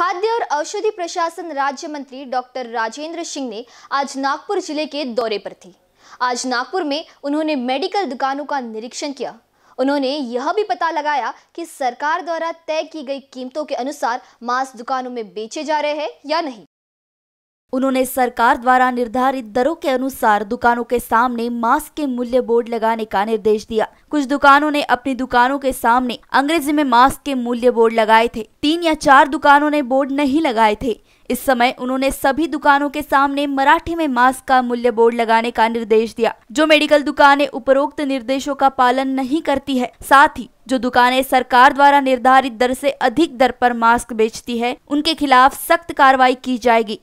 खाद्य और औषधि प्रशासन राज्य मंत्री डॉक्टर राजेंद्र सिंह ने आज नागपुर जिले के दौरे पर थे आज नागपुर में उन्होंने मेडिकल दुकानों का निरीक्षण किया उन्होंने यह भी पता लगाया कि सरकार द्वारा तय की गई कीमतों के अनुसार मांस दुकानों में बेचे जा रहे हैं या नहीं उन्होंने सरकार द्वारा निर्धारित दरों के अनुसार दुकानों के सामने मास्क के मूल्य बोर्ड लगाने का निर्देश दिया कुछ दुकानों ने अपनी दुकानों के सामने अंग्रेजी में मास्क के मूल्य बोर्ड लगाए थे तीन या चार दुकानों ने बोर्ड नहीं लगाए थे इस समय उन्होंने सभी दुकानों के सामने मराठी में मास्क का मूल्य बोर्ड लगाने का निर्देश दिया जो मेडिकल दुकानें उपरोक्त निर्देशों का पालन नहीं करती है साथ ही जो दुकानें सरकार द्वारा निर्धारित दर से अधिक दर पर मास्क बेचती है उनके खिलाफ सख्त कार्रवाई की जाएगी